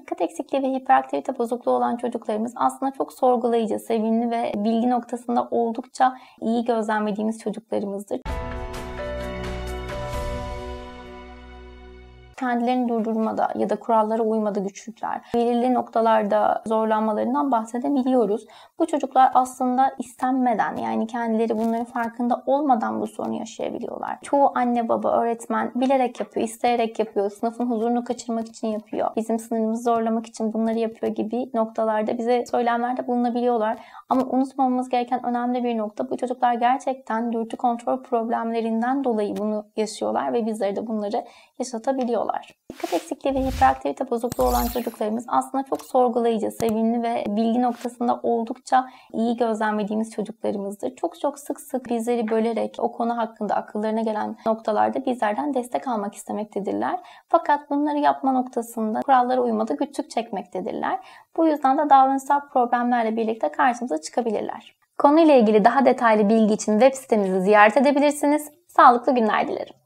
Dikkat eksikliği ve hiperaktivite bozukluğu olan çocuklarımız aslında çok sorgulayıcı, sevimli ve bilgi noktasında oldukça iyi gözlemlediğimiz çocuklarımızdır. kendilerini durdurmada ya da kurallara uymada güçlükler, belirli noktalarda zorlanmalarından bahsedebiliyoruz. Bu çocuklar aslında istenmeden yani kendileri bunların farkında olmadan bu sorunu yaşayabiliyorlar. Çoğu anne baba, öğretmen bilerek yapıyor, isteyerek yapıyor, sınıfın huzurunu kaçırmak için yapıyor, bizim sınırımızı zorlamak için bunları yapıyor gibi noktalarda bize söylemlerde bulunabiliyorlar. Ama unutmamamız gereken önemli bir nokta bu çocuklar gerçekten dürtü kontrol problemlerinden dolayı bunu yaşıyorlar ve bizlere de bunları yaşatabiliyorlar yapıyorlar. Dikkat eksikliği ve hiperaktivite bozukluğu olan çocuklarımız aslında çok sorgulayıcı, sevimli ve bilgi noktasında oldukça iyi gözlemlediğimiz çocuklarımızdır. Çok çok sık sık bizleri bölerek o konu hakkında akıllarına gelen noktalarda bizlerden destek almak istemektedirler. Fakat bunları yapma noktasında kurallara uymada güçlük çekmektedirler. Bu yüzden de davranışsal problemlerle birlikte karşımıza çıkabilirler. Konuyla ilgili daha detaylı bilgi için web sitemizi ziyaret edebilirsiniz. Sağlıklı günler dilerim.